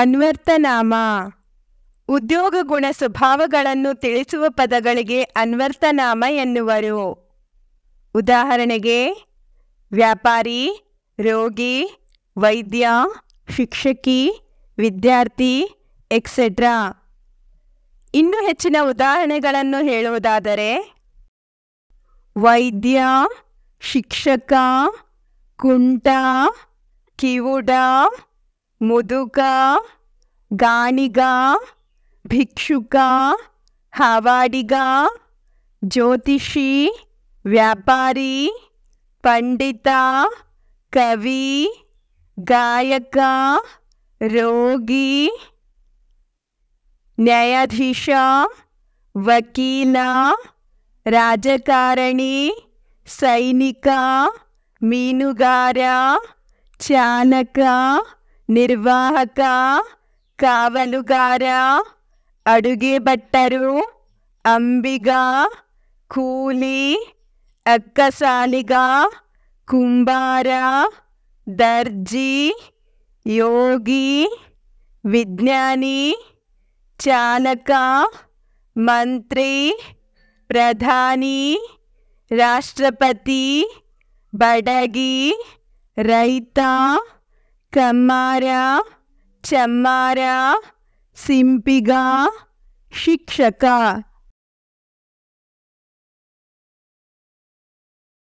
ಅನ್ವರ್ತನಾಮ ಉದ್ಯೋಗ ಗುಣ ಸ್ವಭಾವಗಳನ್ನು ತಿಳಿಸುವ ಪದಗಳಿಗೆ ಅನ್ವರ್ತನಾಮ ಎನ್ನುವರು ಉದಾಹರಣೆಗೆ ವ್ಯಾಪಾರಿ ರೋಗಿ ವೈದ್ಯ ಶಿಕ್ಷಕಿ ವಿದ್ಯಾರ್ಥಿ ಎಕ್ಸೆಟ್ರಾ ಇನ್ನೂ ಹೆಚ್ಚಿನ ಉದಾಹರಣೆಗಳನ್ನು ಹೇಳುವುದಾದರೆ ವೈದ್ಯ ಶಿಕ್ಷಕ ಕುಂಟ ಕಿವುಡ मुदुगा गानिगा भिक्षुका हावाडिगा ज्योतिषी व्यापारी पंडिता कवि गायका रोगी न्यायाधीश वकीला राजकारणी सैनिका मीनुगारा चानका నిర్వాహక కావలుగార అడుగే బట్టరు అంబిగా కూలి అక్కసాలిగా కుంబార దర్జీ యోగి విజ్ఞాని చాలక మంత్రి ప్రధాని రాష్ట్రపతి బడగి రైతా കമ്മാര ചമ്മാര സിംപിക ശിക്ഷക